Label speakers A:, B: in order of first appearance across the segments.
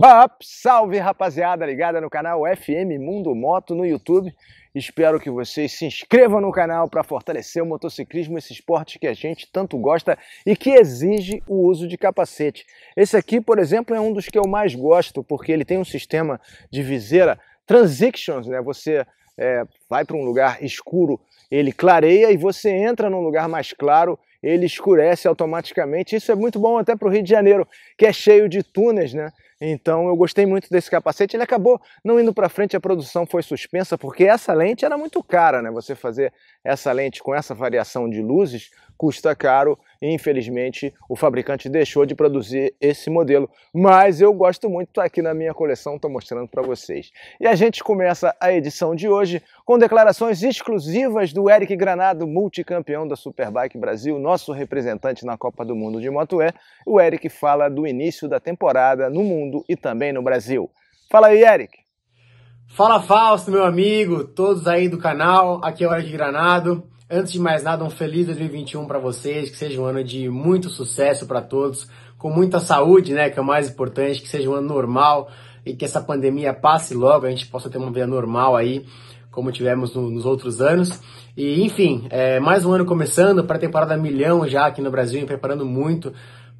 A: Bap! salve rapaziada ligada no canal FM Mundo Moto no YouTube. Espero que vocês se inscrevam no canal para fortalecer o motociclismo, esse esporte que a gente tanto gosta e que exige o uso de capacete. Esse aqui, por exemplo, é um dos que eu mais gosto porque ele tem um sistema de viseira transitions, né? Você é, vai para um lugar escuro, ele clareia e você entra num lugar mais claro ele escurece automaticamente. Isso é muito bom até para o Rio de Janeiro, que é cheio de túneis, né? Então eu gostei muito desse capacete. Ele acabou não indo para frente, a produção foi suspensa, porque essa lente era muito cara, né? Você fazer essa lente com essa variação de luzes custa caro e infelizmente o fabricante deixou de produzir esse modelo, mas eu gosto muito, está aqui na minha coleção, estou mostrando para vocês. E a gente começa a edição de hoje com declarações exclusivas do Eric Granado, multicampeão da Superbike Brasil, nosso representante na Copa do Mundo de Moto O Eric fala do início da temporada no mundo e também no Brasil.
B: Fala aí, Eric! Fala Fausto, meu amigo, todos aí do canal, aqui é o Eric Granado. Antes de mais nada, um feliz 2021 para vocês, que seja um ano de muito sucesso para todos, com muita saúde, né, que é o mais importante, que seja um ano normal e que essa pandemia passe logo, a gente possa ter uma vida normal aí, como tivemos no, nos outros anos. E enfim, é, mais um ano começando, para a temporada milhão já aqui no Brasil, preparando muito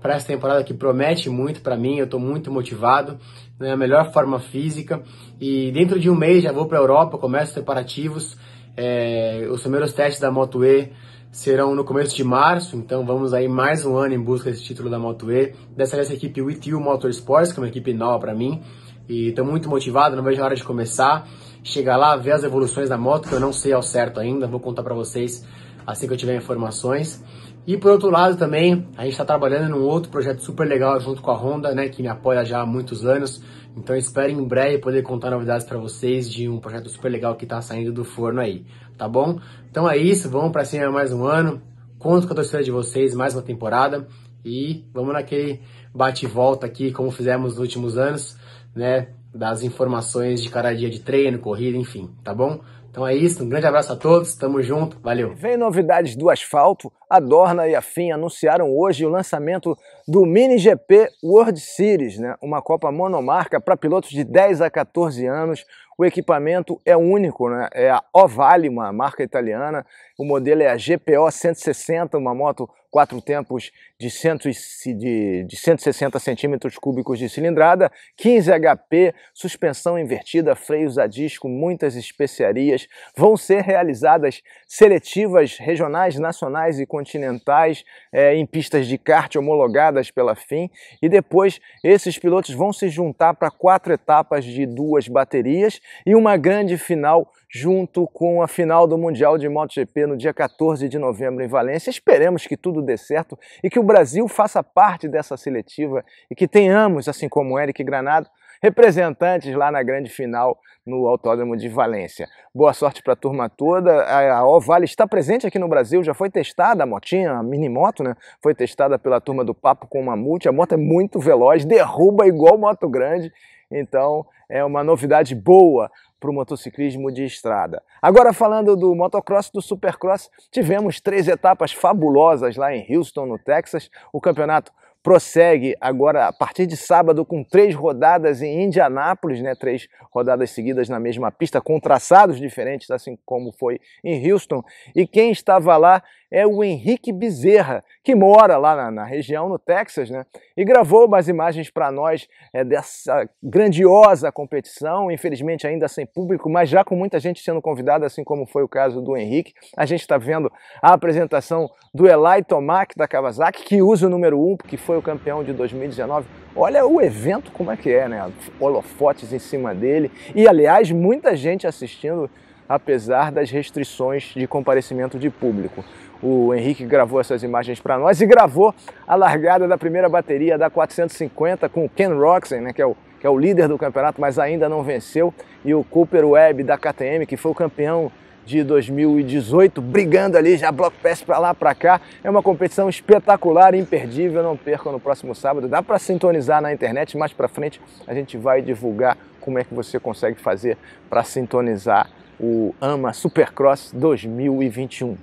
B: para essa temporada que promete muito para mim, eu estou muito motivado, né, melhor forma física. E dentro de um mês já vou para a Europa, começo preparativos. É, os primeiros testes da Moto E serão no começo de março, então vamos aí mais um ano em busca desse título da Moto E. Dessa vez a equipe WTU Motorsports, que é uma equipe nova para mim, e estou muito motivado, não vejo a hora de começar. Chegar lá, ver as evoluções da moto, que eu não sei ao certo ainda, vou contar para vocês assim que eu tiver informações. E por outro lado também, a gente está trabalhando num outro projeto super legal junto com a Honda, né, que me apoia já há muitos anos, então espero em breve poder contar novidades para vocês de um projeto super legal que está saindo do forno aí, tá bom? Então é isso, vamos para cima mais um ano. Conto com a torcida de vocês, mais uma temporada e vamos naquele bate e volta aqui como fizemos nos últimos anos, né? Das informações de cada dia de treino, corrida, enfim, tá bom? Então é isso, um grande abraço a todos, tamo junto, valeu. Vem novidades do asfalto, a Dorna e a FIM
A: anunciaram hoje o lançamento do Mini GP World Series, né? uma Copa monomarca para pilotos de 10 a 14 anos. O equipamento é único, né? é a Ovale, uma marca italiana. O modelo é a GPO 160, uma moto quatro tempos de, cento e, de, de 160 centímetros cúbicos de cilindrada, 15 HP, suspensão invertida, freios a disco, muitas especiarias. Vão ser realizadas seletivas regionais, nacionais e continentais é, em pistas de kart homologadas pela FIM e depois esses pilotos vão se juntar para quatro etapas de duas baterias e uma grande final junto com a final do Mundial de MotoGP no dia 14 de novembro em Valência. Esperemos que tudo dê certo e que o Brasil faça parte dessa seletiva e que tenhamos, assim como Eric Granado, representantes lá na grande final no Autódromo de Valência. Boa sorte para a turma toda. A Ovale está presente aqui no Brasil, já foi testada a motinha, a moto, né? Foi testada pela turma do Papo com o Mamute. A moto é muito veloz, derruba igual moto grande então é uma novidade boa para o motociclismo de estrada. Agora falando do motocross do Supercross, tivemos três etapas fabulosas lá em Houston, no Texas. O campeonato prossegue agora a partir de sábado com três rodadas em Indianápolis, né? Três rodadas seguidas na mesma pista, com traçados diferentes, assim como foi em Houston. E quem estava lá é o Henrique Bezerra, que mora lá na, na região, no Texas, né? E gravou umas imagens para nós é, dessa grandiosa competição, infelizmente ainda sem público, mas já com muita gente sendo convidada, assim como foi o caso do Henrique. A gente está vendo a apresentação do Eli Tomac da Kawasaki, que usa o número 1, um, porque foi foi o campeão de 2019. Olha o evento como é que é, né? Holofotes em cima dele. E, aliás, muita gente assistindo, apesar das restrições de comparecimento de público. O Henrique gravou essas imagens para nós e gravou a largada da primeira bateria da 450 com o Ken Roxen, né, que é o que é o líder do campeonato, mas ainda não venceu, e o Cooper Webb da KTM, que foi o campeão de 2018, brigando ali, já bloco pass para lá, para cá. É uma competição espetacular, imperdível, não percam no próximo sábado. Dá para sintonizar na internet, mais para frente a gente vai divulgar como é que você consegue fazer para sintonizar o AMA Supercross 2021.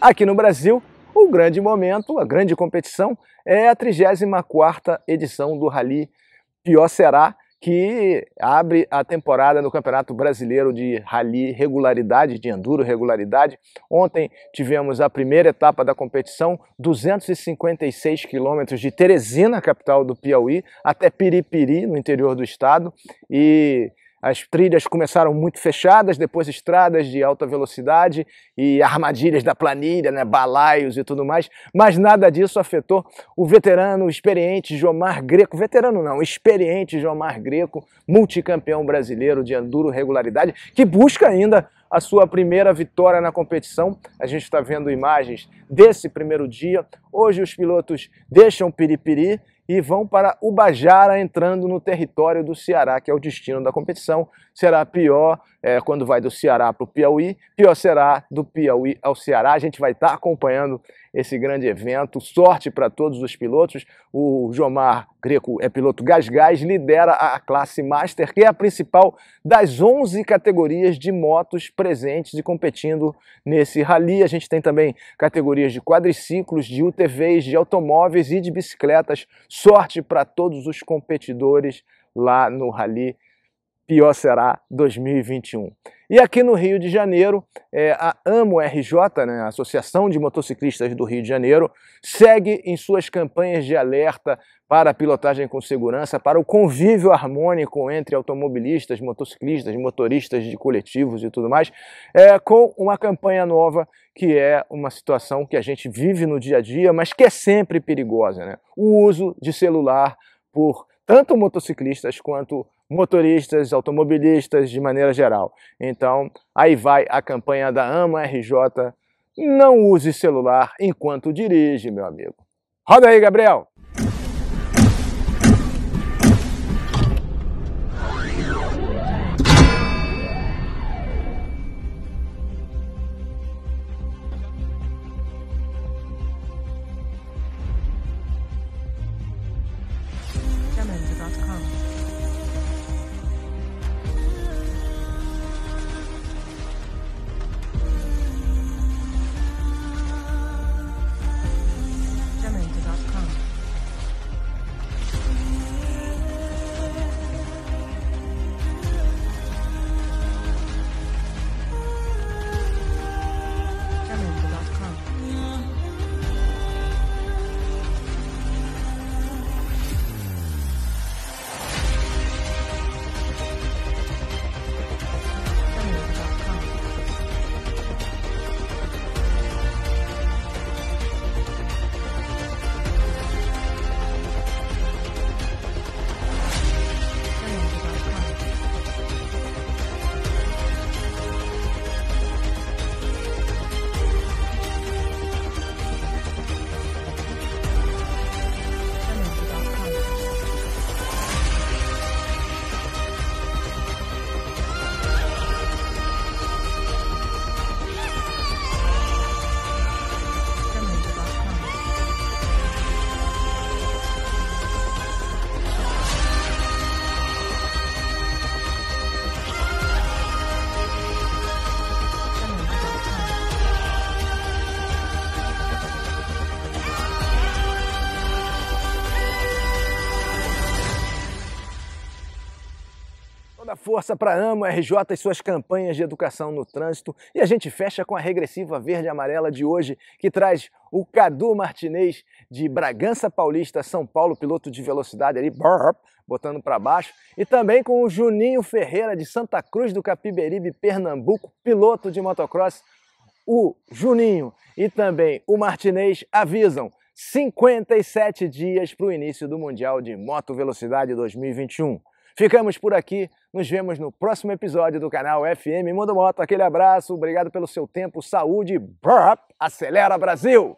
A: Aqui no Brasil, o grande momento, a grande competição é a 34ª edição do Rally Pior Será, que abre a temporada no Campeonato Brasileiro de Rally Regularidade, de Enduro Regularidade. Ontem tivemos a primeira etapa da competição, 256 quilômetros de Teresina, capital do Piauí, até Piripiri, no interior do estado, e as trilhas começaram muito fechadas, depois estradas de alta velocidade e armadilhas da planilha, né, balaios e tudo mais, mas nada disso afetou o veterano experiente Jomar Greco, veterano não, experiente Jomar Greco, multicampeão brasileiro de enduro regularidade, que busca ainda a sua primeira vitória na competição. A gente está vendo imagens desse primeiro dia. Hoje os pilotos deixam Piripiri e vão para Ubajara, entrando no território do Ceará, que é o destino da competição será pior é, quando vai do Ceará para o Piauí, pior será do Piauí ao Ceará. A gente vai estar tá acompanhando esse grande evento. Sorte para todos os pilotos. O Jomar Greco é piloto gás-gás, lidera a classe Master, que é a principal das 11 categorias de motos presentes e competindo nesse rally. A gente tem também categorias de quadriciclos, de UTVs, de automóveis e de bicicletas. Sorte para todos os competidores lá no rally pior será 2021. E aqui no Rio de Janeiro, é, a AMO RJ, né, a Associação de Motociclistas do Rio de Janeiro, segue em suas campanhas de alerta para a pilotagem com segurança, para o convívio harmônico entre automobilistas, motociclistas, motoristas de coletivos e tudo mais, é, com uma campanha nova que é uma situação que a gente vive no dia a dia, mas que é sempre perigosa. Né? O uso de celular por tanto motociclistas quanto motoristas, automobilistas de maneira geral. Então, aí vai a campanha da AMA RJ. Não use celular enquanto dirige, meu amigo. Roda aí, Gabriel! força para AMO AMA RJ e suas campanhas de educação no trânsito. E a gente fecha com a regressiva verde amarela de hoje, que traz o Cadu Martinez de Bragança Paulista, São Paulo, piloto de velocidade ali, botando para baixo, e também com o Juninho Ferreira de Santa Cruz do Capiberibe, Pernambuco, piloto de motocross. O Juninho e também o Martinez avisam 57 dias para o início do Mundial de Moto Velocidade 2021. Ficamos por aqui, nos vemos no próximo episódio do canal FM Mundo Moto. Aquele abraço, obrigado pelo seu tempo, saúde, Burp, acelera Brasil!